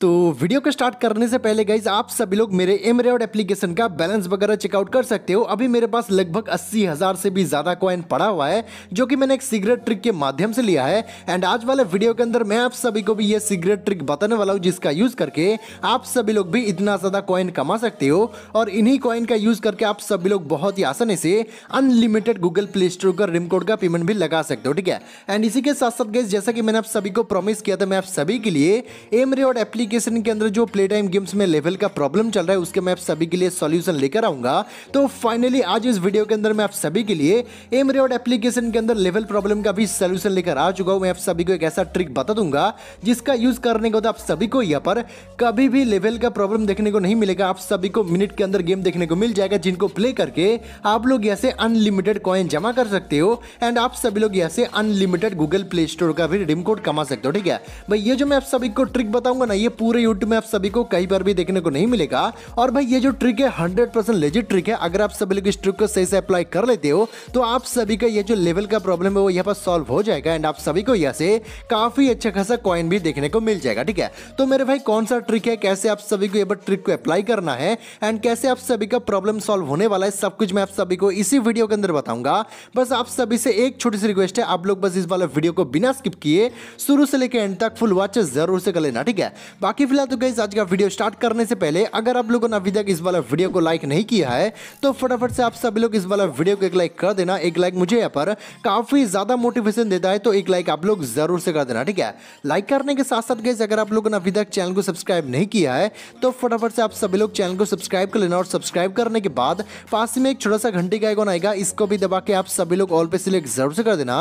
तो वीडियो को स्टार्ट करने से पहले गाइज आप सभी लोग मेरे एम रेवड एप्लीकेशन का बैलेंस वगैरह चेकआउट कर सकते हो अभी मेरे पास लगभग अस्सी हज़ार से भी ज़्यादा कॉइन पड़ा हुआ है जो कि मैंने एक सिगरेट ट्रिक के माध्यम से लिया है एंड आज वाले वीडियो के अंदर मैं आप सभी को भी ये सिगरेट ट्रिक बताने वाला हूँ जिसका यूज़ करके आप सभी लोग भी इतना ज़्यादा कॉइन कमा सकते हो और इन्हीं कॉइन का यूज़ करके आप सभी लोग बहुत ही आसानी से अनलिमिटेड गूगल प्ले स्टोर का रिम कोड का पेमेंट भी लगा सकते हो ठीक है एंड इसी के साथ साथ गैस जैसा कि मैंने आप सभी को प्रॉमिस किया था मैं आप सभी के लिए एम रेवड एप्लीकेशन एप्लीकेशन के अंदर जो प्ले टाइम गेम्स में लेवल का प्रॉब्लम चल रहा है उसके मैं आप सभी के लिए सॉल्यूशन लेकर आऊंगा तो फाइनली आज इस वीडियो के अंदर मैं आप सभी के लिए एम रेड एप्लीकेशन के अंदर लेवल प्रॉब्लम का भी सोल्यूशन लेकर आ चुका हूं मैं आप सभी को एक ऐसा ट्रिक बता दूंगा जिसका यूज करने के बाद तो आप सभी को यहाँ पर कभी भी लेवल का प्रॉब्लम देखने को नहीं मिलेगा आप सभी को मिनट के अंदर गेम देखने को मिल जाएगा जिनको प्ले करके आप लोग यहाँ से अनलिमिटेड कॉइन जमा कर सकते हो एंड आप सभी लोग यहाँ से अनलिमिटेड गूगल प्ले स्टोर का भी रिडीम कोड कमा सकते हो ठीक है भाई ये जो मैं आप सभी को ट्रिक बताऊंगा ना ये पूरे YouTube में आप सभी को कई बार भी देखने को नहीं मिलेगा और भाई ये जो ट्रिक है हंड्रेड परसेंट लेजिट ट्रिक है अगर आप सभी लोग इस ट्रिक को सही से अप्लाई कर लेते हो तो आप सभी का ये जो लेवल का प्रॉब्लम है वो यहाँ पर सॉल्व हो जाएगा एंड आप सभी को यहाँ से काफी अच्छा खासा कॉइन भी देखने को मिल जाएगा ठीक है तो मेरे भाई कौन सा ट्रिक है कैसे आप सभी को ये ट्रिक को अप्लाई करना है एंड कैसे आप सभी का प्रॉब्लम सॉल्व होने वाला है सब कुछ मैं आप सभी को इसी वीडियो के अंदर बताऊंगा बस आप सभी से एक छोटी सी रिक्वेस्ट है आप लोग बस इस वाला वीडियो को बिना स्किप किए शुरू से लेकर एंड तक फुल वॉच जरूर से कर लेना ठीक है बाकी फिलहाल तो गई आज का वीडियो स्टार्ट करने से पहले अगर आप लोगों ने अभी तक इस वाला वीडियो को लाइक नहीं किया है तो फटाफट से आप सभी लोग इस वाला वीडियो को एक लाइक कर देना एक लाइक मुझे यहाँ पर काफी ज्यादा मोटिवेशन देता है तो एक लाइक आप लोग जरूर से कर देना ठीक है लाइक करने के साथ साथ गई अगर आप लोगों ने अभी तक चैनल को सब्सक्राइब नहीं किया है तो फटाफट से आप सभी लोग चैनल को सब्सक्राइब कर लेना और सब्सक्राइब करने के बाद पास में एक छोटा सा घंटे का आइकॉन आएगा इसको भी दबा के आप सभी लोग ऑल पे सिलेक्ट जरूर से कर देना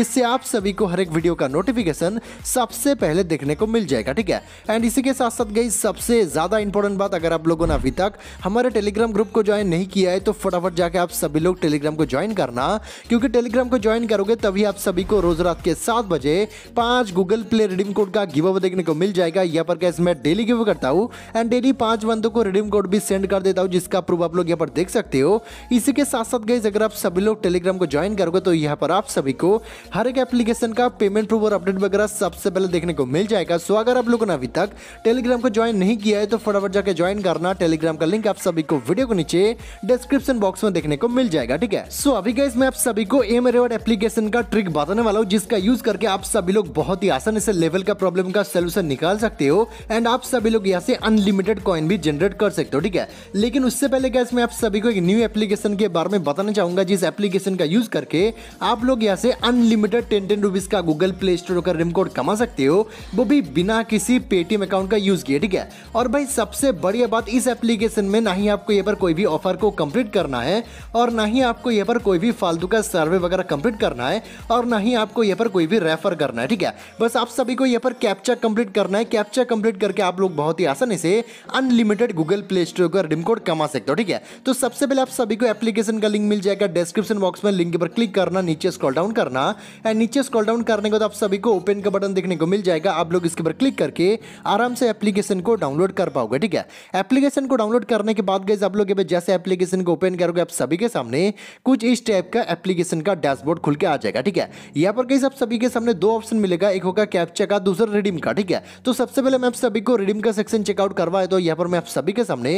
जिससे आप सभी को हर एक वीडियो का नोटिफिकेशन सबसे पहले देखने को मिल जाएगा ठीक है एंड इसी के साथ साथ गई सबसे ज़्यादा इंपॉर्टेंट बात अगर आप लोगों ने अभी तक हमारे टेलीग्राम ग्रुप को ज्वाइन नहीं किया है तो फटाफट जाके आप सभी लोग टेलीग्राम को ज्वाइन करना क्योंकि टेलीग्राम को ज्वाइन करोगे तभी आप सभी को रोज रात के सात बजे पाँच गूगल प्ले रिडीम कोड का गिव देखने को मिल जाएगा यहाँ पर कैसे मैं डेली गिव करता हूँ एंड डेली पाँच बंदों को रिडीम कोड भी सेंड कर देता हूँ जिसका प्रूफ आप लोग यहाँ पर देख सकते हो इसी के साथ साथ गई अगर आप सभी लोग टेलीग्राम को ज्वाइन करोगे तो यहाँ पर आप सभी को हर एक एप्लीकेशन का पेमेंट प्रूफ और अपडेट वगैरह सबसे पहले देखने को मिल जाएगा सो अगर आप लोगों ने अभी तक टेलीग्राम को ज्वाइन नहीं किया है तो फटाफट जाकर ज्वाइन करना टेलीग्राम का लिंक आप सभी को वीडियो को नीचे डिस्क्रिप्शन बॉक्स में देखने को मिल जाएगा ठीक है सो अभी गैस मैं आप सभी को एम रेवर्ड एप्लीकेशन का ट्रिक बताने वाला हूँ जिसका यूज करके आप सभी लोग बहुत ही आसानी से लेवल का प्रॉब्लम का सोल्यूशन निकाल सकते हो एंड आप सभी लोग यहाँ से अनलिमिटेड कॉइन भी जनरेट कर सकते हो ठीक है लेकिन उससे पहले गैस मैं आप सभी को एक न्यू एप्लीकेशन के बारे में बताना चाहूंगा जिस एप्लीकेशन का यूज करके आप लोग यहाँ से अनलिमिटेड टेन टेन रुपीज का गूगल प्ले स्टोर का रिमकोड कमा सकते हो वो भी बिना किसी पेटीएम सेम अकाउंट का यूज किया ठीक है और भाई सबसे बढ़िया बात इस एप्लीकेशन में ना ही आपको यहाँ पर कोई भी ऑफर को कंप्लीट करना है और ना ही आपको यहाँ पर कोई भी फालतू का सर्वे वगैरह कंप्लीट करना है और ना ही आपको यहाँ पर कोई भी रेफर करना है ठीक है बस आप सभी को यहाँ पर कैप्चा कंप्लीट करना है कैप्चा कंप्लीट करके आप लोग बहुत ही आसानी से अनलिमिटेड गूगल प्ले स्टोर का रिडीम कोड कमा सकते हो ठीक है तो सबसे पहले आप सभी को एप्लीकेशन का लिंक मिल जाएगा डिस्क्रिप्शन बॉक्स में लिंक पर क्लिक करना नीचे स्क्रॉल डाउन करना एंड नीचे स्क्रॉल डाउन करने के बाद आप सभी को ओपन का बटन देखने को मिल जाएगा आप लोग इसके ऊपर क्लिक करके आराम से एप्लीकेशन को डाउनलोड कर पाओगे ठीक है एप्लीकेशन को डाउनलोड करने के बाद गई आप लोग जैसे एप्लीकेशन को ओपन करोगे आप सभी के सामने कुछ इस टाइप का एप्लीकेशन का डैशबोर्ड खुल के आ जाएगा ठीक है यहाँ पर गई आप सभी के सामने दो ऑप्शन मिलेगा एक होगा कैप्चा का दूसरा रिडीम का ठीक है तो सबसे पहले मैं आप सभी को रिडीम का सेक्शन चेकआउट करवाए तो यहाँ पर मैं आप सभी के सामने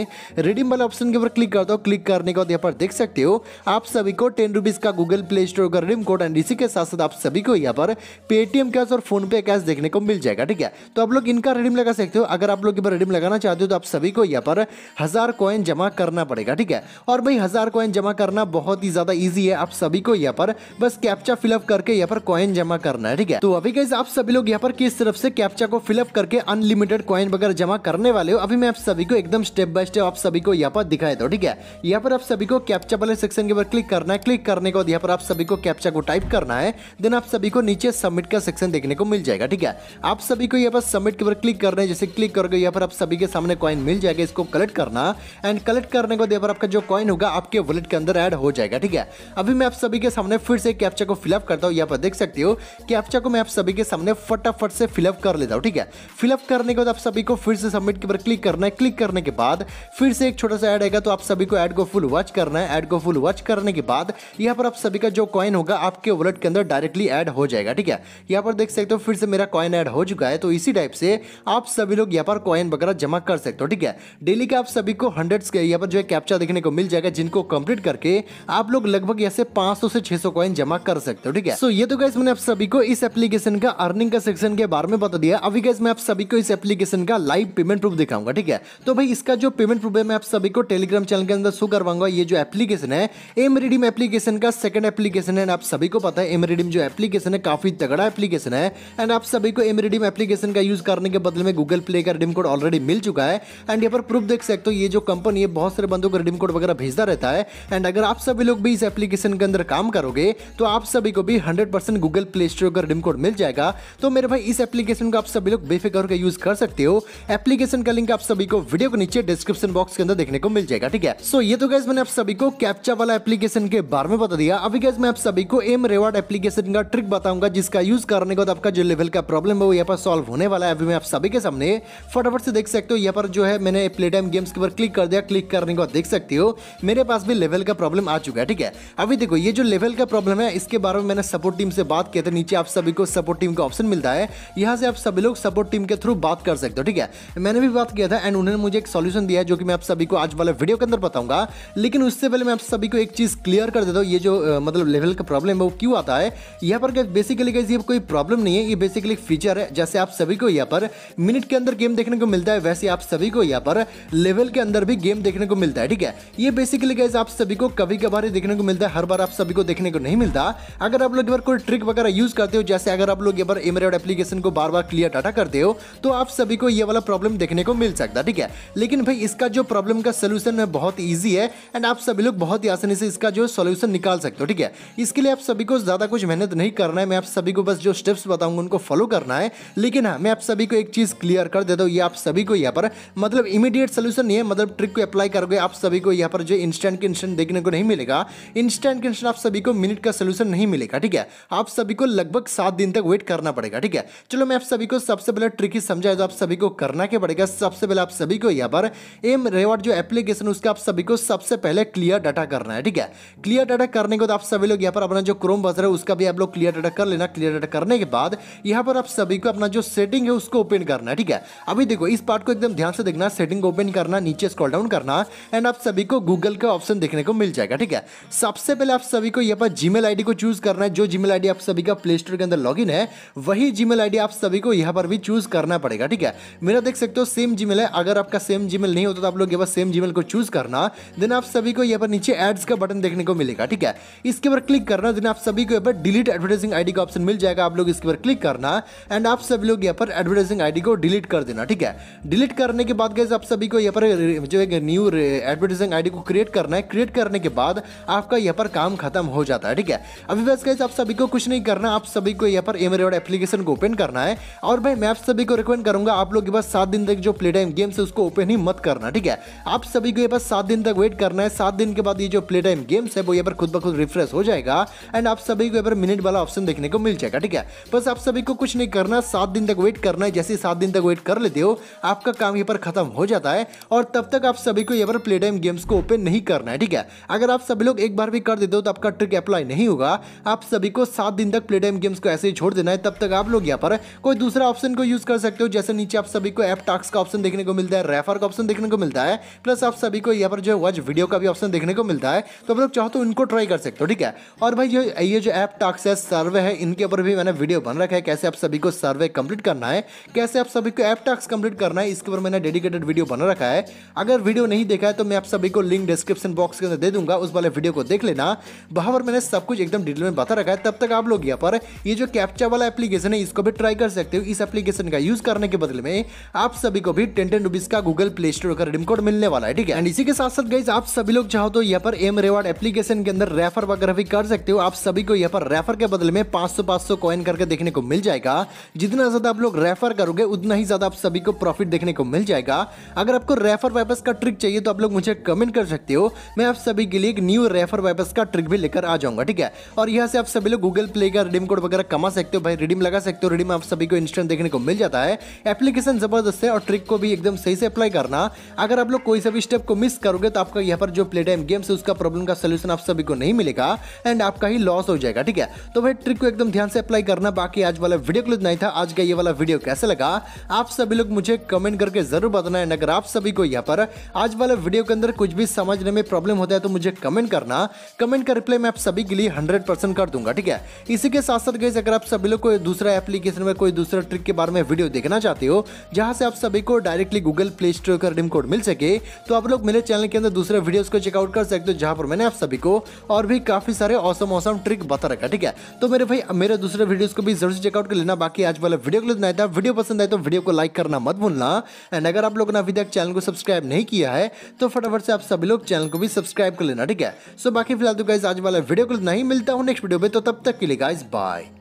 रिडीम वाले ऑप्शन के ऊपर क्लिक करता हूँ क्लिक करने के बाद यहाँ पर देख सकते हो आप सभी को टेन रुपीज़ का गूगल प्ले स्टोर का रिडीम कोड एंड इसी के साथ साथ आप सभी को यहाँ पर पेटीएम कैश और फोनपे कैश देखने को मिल जाएगा ठीक है तो आप लोग इनका रिडीम लगा सकते हो अगर आप लोग रिडीम लगाना चाहते हो तो आप सभी को यहाँ पर हज़ार कॉइन जमा करना पड़ेगा ठीक है और भाई हज़ार कॉइन जमा करना बहुत ही ज़्यादा ईजी है आप सभी को यहाँ पर बस कैप्चा फिलअप करके यहाँ पर कॉइन जमा करना है ठीक है तो अभी कैसे आप सभी लोग यहाँ पर किस तरफ से कैप्चा को फिलअप करके अनलिमिटेड कॉइन वगैरह जमा करने वाले हो अभी मैं आप सभी को एकदम स्टेप बाय स्टेप आप सभी को यहाँ पर दिखाई दो ठीक है यहाँ पर आप सभी को कैप्चा वाले सेक्शन के ऊपर क्लिक करना है क्लिक करने के बाद यहाँ पर आप सभी को कैप्चा को टाइप करना है देन आप सभी को नीचे सबमिट का सेक्शन देखने को मिल जाएगा ठीक है आप सभी को यहाँ पर सबमिट के ऊपर क्लिक कर करना है जैसे क्लिक करोगे यहाँ पर आप सभी के सामने कॉइन मिल जाएगा इसको कलेक्ट करना एंड कलेक्ट करने को देवर आपका जो कॉइन होगा आपके वॉलेट के अंदर ऐड हो जाएगा ठीक है अभी मैं आप सभी के सामने फिर से कैप्चा को फिलअप करता हूँ यहाँ पर देख सकते हो कैप्चा को मैं आप सभी के सामने फटाफट से फिलअप कर लेता हूँ ठीक है फिलअप करने के बाद आप सभी को फिर से सबमिट के ऊपर क्लिक करना है क्लिक करने के बाद फिर से एक छोटा सा ऐड आएगा तो आप सभी को ऐड को फुल वॉच करना है ऐड को फुल वॉच करने के बाद यहाँ पर आप सभी का जो कॉइन होगा आपके वॉलेट के अंदर डायरेक्टली ऐड हो जाएगा ठीक है यहाँ पर देख सकते हो फिर से मेरा कॉइन ऐड हो चुका है तो इसी टाइप से आप आप सभी लोग यहाँ पर कॉइन वगैरह जमा कर सकते हो ठीक है डेली के आप सभी को हंड्रेड्स के यहाँ पर जो है कैप्चा देखने को मिल जाएगा जिनको कंप्लीट करके आप लोग लगभग यहाँ से पांच से छह सौ जमा कर सकते हो ठीक है सो ये तो गैस मैंने आप सभी को इस एप्लीकेशन का अर्निंग का सेक्शन के बारे में बता दिया अभी गैस मैं आप सभी को इस एप्लीकेशन का लाइव पेमेंट प्रूफ दिखाऊंगा ठीक है तो भाई इसका जो पेमेंट प्रूफ है मैं आप सभी को टेलीग्राम चैनल के अंदर शो करवाऊंगा ये जो एप्लीकेशन है एम रिडीम एप्लीकेशन का सेकंड एप्लीकेशन है आप सभी को पता है एम रिडीम जो एप्लीकेशन है काफी तगड़ा एप्लीकेशन है एंड आप सभी को एम रिडीम एप्लीकेशन का यूज करने के बदले में हमें गूगल प्ले का रिडीम कोड ऑलरेडी मिल चुका है एंड यहाँ पर प्रूफ देख सकते हो ये जो कंपनी है बहुत सारे बंदों को रिडीम कोड वगैरह भेजता रहता है एंड अगर आप सभी लोग भी इस एप्लीकेशन के अंदर काम करोगे तो आप सभी को भी hundred percent Google play store का रिडीम कोड मिल जाएगा तो मेरे भाई इस एप्लीकेशन को आप सभी लोग बेफिक्र होकर यूज कर सकते हो एप्लीकेशन का लिंक आप सभी को वीडियो के नीचे डिस्क्रिप्शन बॉक्स के अंदर देखने को मिल जाएगा ठीक है सो ये तो गैस मैंने आप सभी को कैप्चा वाला एप्लीकेशन के बारे में बता दिया अभी गैस मैं आप सभी को एम रिवार्ड एप्लीकेशन का ट्रिक बताऊंगा जिसका यूज करने के बाद आपका जो लेवल का प्रॉब्लम है वो यहाँ पर सॉल्व होने वाला है अभी मैं आप सभी के सामने फटाफट से देख सकते हो यहाँ पर जो है मैंने प्ले टाइम गेम्स के ऊपर क्लिक कर दिया क्लिक करने के बाद देख सकते हो मेरे पास भी लेवल का प्रॉब्लम आ चुका है ठीक है अभी देखो ये जो लेवल का प्रॉब्लम है इसके बारे में मैंने सपोर्ट टीम से बात किया था तो नीचे आप सभी को सपोर्ट टीम का ऑप्शन मिलता है यहाँ से आप सभी लोग सपोर्ट टीम के थ्रू बात कर सकते हो ठीक है मैंने भी बात किया था एंड उन्होंने मुझे एक सोल्यूशन दिया जो कि मैं आप सभी को आज वाले वीडियो के अंदर बताऊंगा लेकिन उससे पहले मैं आप सभी को एक चीज़ क्लियर कर देता हूँ ये जो मतलब लेवल का प्रॉब्लम है वो क्यों आता है यहाँ पर बेसिकली कोई प्रॉब्लम नहीं है ये बेसिकली फीचर है जैसे आप सभी को यहाँ पर मिनट के अंदर गेम देखने को मिलता है वैसे आप सभी को यहाँ पर लेवल के अंदर भी गेम देखने को मिलता है ठीक है ये बेसिकली गैस आप सभी को कभी कभार देखने को मिलता है हर बार आप सभी को देखने को नहीं मिलता अगर आप लोग कोई ट्रिक वगैरह यूज करते हो जैसे अगर आप लोग एप्लीकेशन को बार बार क्लियर डाटा करते हो तो आप सभी को ये वाला प्रॉब्लम देखने को मिल सकता है ठीक है लेकिन भाई इसका जो प्रॉब्लम का सोल्यूशन है बहुत ईजी है एंड आप सभी लोग बहुत ही आसानी से इसका जो सोल्यूशन निकाल सकते हो ठीक है इसके लिए आप सभी को ज़्यादा कुछ मेहनत नहीं करना है मैं आप सभी को बस जो स्टेप्स बताऊंगा उनको फॉलो करना है लेकिन हाँ मैं आप सभी को एक चीज़ क्लियर कर देता हूँ ये आप सभी को यहाँ पर मतलब इमीडिएट सोल्यूशन नहीं है मतलब ट्रिक को अप्लाई करोगे आप सभी को यहाँ पर जो इंस्टेंट के इंस्टेंट देखने को नहीं मिलेगा इंस्टेंट के इंस्टेंट आप सभी को मिनट का सोल्यूशन नहीं मिलेगा ठीक है आप सभी को लगभग सात दिन तक वेट करना पड़ेगा ठीक है चलो मैं आप सभी को सबसे पहले ट्रिक ही समझाए तो आप सभी को करना क्या पड़ेगा सबसे पहले आप सभी को यहाँ पर एम रेवार्ड जो एप्लीकेशन उसका आप सभी को सबसे पहले क्लियर डाटा करना है ठीक है क्लियर डाटा करने को तो आप सभी लोग यहाँ पर अपना जो क्रोम ब्राउजर है उसका भी आप लोग क्लियर डाटा कर लेना क्लियर डाटा करने के बाद यहाँ पर आप सभी को अपना जो सेटिंग है उसको ओपन करना करना है ठीक है अभी देखो इस पार्ट को एकदम ध्यान से देखना सेटिंग ओपन करना नीचे स्क्रॉल डाउन करना एंड आप सभी को गूगल का ऑप्शन देखने को मिल जाएगा ठीक है सबसे पहले आप सभी को यहाँ पर जी मेल को चूज करना है जो जी मेल आप सभी का प्ले स्टोर के अंदर लॉग है वही जी मेल आप सभी को यहाँ पर भी चूज करना पड़ेगा ठीक है मेरा देख सकते हो सेम जी है अगर आपका सेम जी नहीं होता तो आप लोग यहाँ पर सेम जी को चूज करना देन आप सभी को यहाँ पर नीचे एड्स का बटन देखने को मिलेगा ठीक है इसके ऊपर क्लिक करना देन आप सभी को यहाँ पर डिलीट एडवर्टाइजिंग आईडी का ऑप्शन मिल जाएगा आप लोग इसके ऊपर क्लिक करना एंड आप सभी लोग यहाँ पर एडवर्टाइजिंग आईडी को डिलीट कर देना ठीक है डिलीट करने के बाद गैस आप सभी को यहाँ पर जो एक न्यू एडवर्टाइजिंग आईडी को क्रिएट करना है क्रिएट करने के बाद आपका यहाँ पर काम खत्म हो जाता है ठीक है अभी बस गैस आप सभी को कुछ नहीं करना आप सभी को यहाँ पर एम रेवड एप्लीकेशन को ओपन करना है और भाई मैं आप सभी को रिकमेंड करूंगा आप लोग के पास सात दिन तक जो प्ले टाइम गेम्स है उसको ओपन ही मत करना ठीक है आप सभी को यहाँ पर सात दिन तक वेट करना है सात दिन के बाद ये जो प्ले टाइम गेम्स है वो यहाँ पर खुद ब खुद रिफ्रेश हो जाएगा एंड आप सभी को यहाँ पर मिनट वाला ऑप्शन देखने को मिल जाएगा ठीक है बस आप सभी को कुछ नहीं करना सात दिन तक वेट करना है जैसे सात दिन तक वेट कर लेते हो आपका काम यहाँ पर खत्म हो जाता है और तब तक आप सभी को यहाँ पर प्ले टाइम गेम्स को ओपन नहीं करना है ठीक है अगर आप सभी लोग एक बार भी कर देते हो तो आपका ट्रिक अप्लाई नहीं होगा आप सभी को सात दिन तक प्ले टाइम गेम्स को ऐसे ही छोड़ देना है तब तक आप लोग यहाँ पर कोई दूसरा ऑप्शन को यूज कर सकते हो जैसे नीचे आप सभी को एप टास्क का ऑप्शन देखने को मिलता है रेफर का ऑप्शन देखने को मिलता है प्लस आप सभी को यहाँ पर जो है वॉच वीडियो का भी ऑप्शन देखने को मिलता है तो आप लोग चाहो तो इनको ट्राई कर सकते हो ठीक है और भाई जो ये जो एप टास्क है सर्वे है इनके ऊपर भी मैंने वीडियो बन रखा है कैसे आप सभी को सर्वे कंप्लीट करना है कैसे आप सभी को ऐप टास्क कंप्लीट करना है इसके ऊपर मैंने डेडिकेटेड वीडियो बना रखा है अगर वीडियो नहीं देखा है तो मैं आप सभी को लिंक डिस्क्रिप्शन बॉक्स के अंदर दे दूंगा उस वाले वीडियो को देख लेना बाहर मैंने सब कुछ एकदम डिटेल में बता रखा है तब तक आप लोग यहाँ पर ये जो कैप्चा वाला एप्लीकेशन है इसको भी ट्राई कर सकते हो इस एप्लीकेशन का यूज करने के बदले में आप सभी को भी टेन टेन रुपीज का गूगल प्ले स्टोर का रिडीम कोड मिलने वाला है ठीक है एंड इसी के साथ साथ गई आप सभी लोग चाहो तो यहाँ पर एम रिवार्ड एप्लीकेशन के अंदर रेफर वगैरह भी कर सकते हो आप सभी को यहाँ पर रेफर के बदले में पांच सौ पाँच सौ कॉइन करके देखने को मिल जाएगा जितना ज्यादा आप लोग रेफर करोगे उतना उतना ही ज्यादा आप सभी को प्रॉफिट देखने को मिल जाएगा अगर आपको रेफर वापस का ट्रिक चाहिए तो आप लोग मुझे कमेंट कर सकते हो मैं आप सभी के लिए एक न्यू रेफर वापस का ट्रिक भी लेकर आ जाऊंगा ठीक है और यहाँ से आप सभी लोग गूगल प्ले का रिडीम कोड वगैरह कमा सकते हो भाई रिडीम लगा सकते हो रिडीम आप सभी को इंस्टेंट देखने को मिल जाता है एप्लीकेशन जबरदस्त है और ट्रिक को भी एकदम सही से अप्लाई करना अगर आप लोग कोई सभी स्टेप को मिस करोगे तो आपका यहाँ पर जो प्ले टाइम गेम्स है उसका प्रॉब्लम का सोल्यूशन आप सभी को नहीं मिलेगा एंड आपका ही लॉस हो जाएगा ठीक है तो भाई ट्रिक को एकदम ध्यान से अप्लाई करना बाकी आज वाला वीडियो क्लोज नहीं था आज का ये वाला वीडियो कैसे लगा आप सभी लोग मुझे कमेंट करके जरूर बताना है अगर आप सभी को यहाँ पर आज वाले वीडियो के अंदर कुछ भी समझने में प्रॉब्लम होता है तो मुझे कमेंट करना कमेंट का रिप्लाई मैं आप सभी के लिए हंड्रेड परसेंट कर दूंगा ठीक है इसी के साथ साथ गई अगर आप सभी लोग कोई दूसरा एप्लीकेशन में कोई दूसरा ट्रिक के बारे में वीडियो देखना चाहते हो जहां से आप सभी को डायरेक्टली गूगल प्ले स्टोर का रिडीम कोड मिल सके तो आप लोग मेरे चैनल के अंदर दूसरे वीडियोस को चेकआउट कर सकते हो जहां पर मैंने आप सभी को और भी काफी सारे औसम औसम ट्रिक बता रखा ठीक है तो मेरे भाई मेरे दूसरे वीडियोस को भी जरूर चेकआउट कर लेना बाकी आज वाला वीडियो को लेना वीडियो पसंद आए तो वीडियो को लाइक करना मत भूलना एंड अगर आप लोगों ने अभी तक चैनल को सब्सक्राइब नहीं किया है तो फटाफट से आप सभी लोग चैनल को भी सब्सक्राइब कर लेना ठीक है सो बाकी फिलहाल तो गाइज आज वाला वीडियो को नहीं मिलता हूँ नेक्स्ट वीडियो में तो तब तक के लिए गाइज बाय